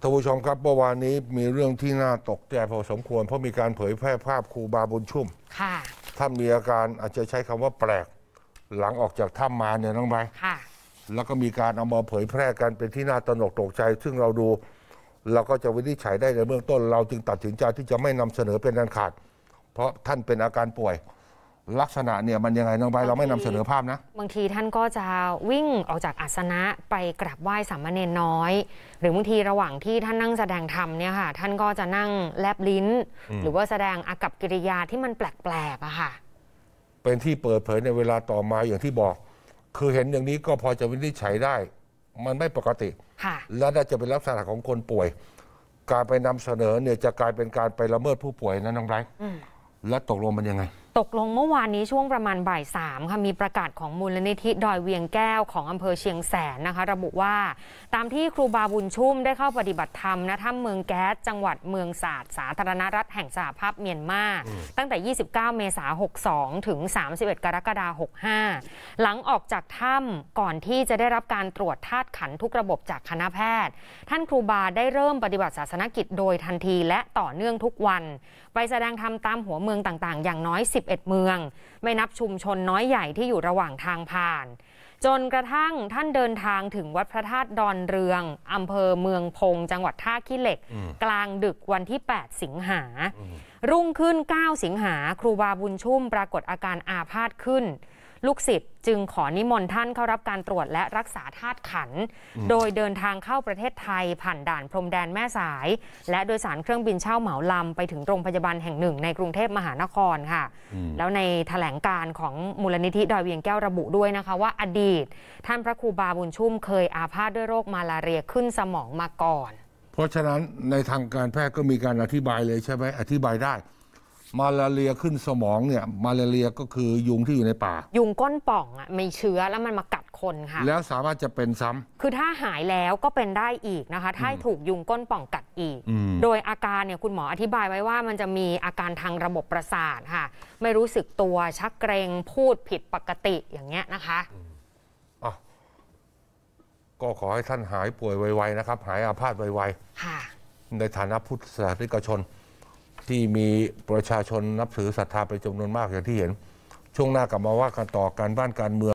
ท่านผู้ชมครับเมื่อวานนี้มีเรื่องที่น่าตกใจพอสมควร เพราะมีการเผยแพร่ภาพครูบาบุญชุ่มถ้ามีอาการอาจจะใช้คำว่าแปลกหลังออกจากถ้ำมาเนี่ยน้องไบแล้วก็มีการเอามาเผยแพร่กันเป็นที่น่าตระหนกตกใจ ซึ่งเราดูเราก็จะวินิจฉัยได้ในเบื้องต้นเราจึงตัดสินใจที่จะไม่นำเสนอเป็นกันขาด เพราะท่านเป็นอาการป่วยลักษณะเนี่ยมันยังไงน้องใบเราไม่นำเสนอภาพนะ บางทีท่านก็จะวิ่งออกจากอาสนะไปกราบไหว้สามเณรน้อย หรือบางทีระหว่างที่ท่านนั่งแสดงธรรมเนี่ยค่ะ ท่านก็จะนั่งแลบลิ้น หรือว่าแสดงอากับกิริยาที่มันแปลกๆอะค่ะเป็นที่เปิดเผยในเวลาต่อมาอย่างที่บอก คือเห็นอย่างนี้ก็พอจะวินิจฉัยได้ มันไม่ปกติและน่าจะเป็นลักษณะของคนป่วยการไปนำเสนอเนี่ยจะกลายเป็นการไปละเมิดผู้ป่วยนะน้องไบรท์และตกลงมันยังไงตกลงเมื่อวานนี้ช่วงประมาณบ่ายสามค่ะมีประกาศของมูลนิธิดอยเวียงแก้วของอำเภอเชียงแสนนะคะระบุว่าตามที่ครูบาบุญชุ่มได้เข้าปฏิบัติธรรมณถ้ำเมืองแก๊ส จังหวัดเมืองศาสตร์สาธารณรัฐ แห่งสหภาพเมียนมา ตั้งแต่ 29 เมษายน62 ถึง 31กรกฎาคม65 หลังออกจากถ้ำก่อนที่จะได้รับการตรวจธาตุขันทุกระบบจากคณะแพทย์ ท่านครูบาได้เริ่มปฏิบัติศาสนกิจโดยทันทีและต่อเนื่องทุกวันไปแสดงธรรมตามหัวเมืองต่างๆอย่างน้อย10 21เมืองไม่นับชุมชนน้อยใหญ่ที่อยู่ระหว่างทางผ่าน จนกระทั่งท่านเดินทางถึงวัดพระธาตุดอนเรือง อำเภอเมืองพงจังหวัดท่าขี้เหล็กกลางดึกวันที่ 8 สิงหา รุ่งขึ้น 9 สิงหาครูบาบุญชุ่มปรากฏอาการอาพาธขึ้นลูกศิษย์จึงขอนิมนต์ท่านเข้ารับการตรวจและรักษาธาตุขัน โดยเดินทางเข้าประเทศไทยผ่านด่านพรมแดนแม่สาย และโดยสารเครื่องบินเช่าเหมาลำ ไปถึงโรงพยาบาลแห่งหนึ่งในกรุงเทพมหานครค่ะ แล้วในถแถลงการของมูลนิธิ ดอยเวียงแก้วระบุด้วยนะคะว่าอดีตท่านพระครูบาบุญชุ่มเคยอาพาธด้วยโรคมาลาเรียขึ้นสมองมาก่อน เพราะฉะนั้นในทางการแพทย์ก็มีการอธิบายเลยใช่ไหมอธิบายได้มาลาเรียขึ้นสมองเนี่ย มาลาเรียก็คือยุงที่อยู่ในป่า ยุงก้นป่องอ่ะมีเชื้อแล้วมันมากัดคนค่ะแล้วสามารถจะเป็นซ้ำ คือถ้าหายแล้วก็เป็นได้อีกนะคะถ้าถูกยุงก้นป่องกัดอีก โดยอาการเนี่ยคุณหมออธิบายไว้ว่ามันจะมีอาการทางระบบประสาทค่ะไม่รู้สึกตัวชักเกรงพูดผิดปกติอย่างเงี้ยนะคะ ก็ขอให้ท่านหายป่วยไวๆนะครับหายอาพาธไวๆในฐานะพุทธศาสนิกชนที่มีประชาชนนับถือศรัทธาไปจำนวนมาก อย่างที่เห็น ช่วงหน้ากลับมาว่ากันต่อการบ้านการเมือง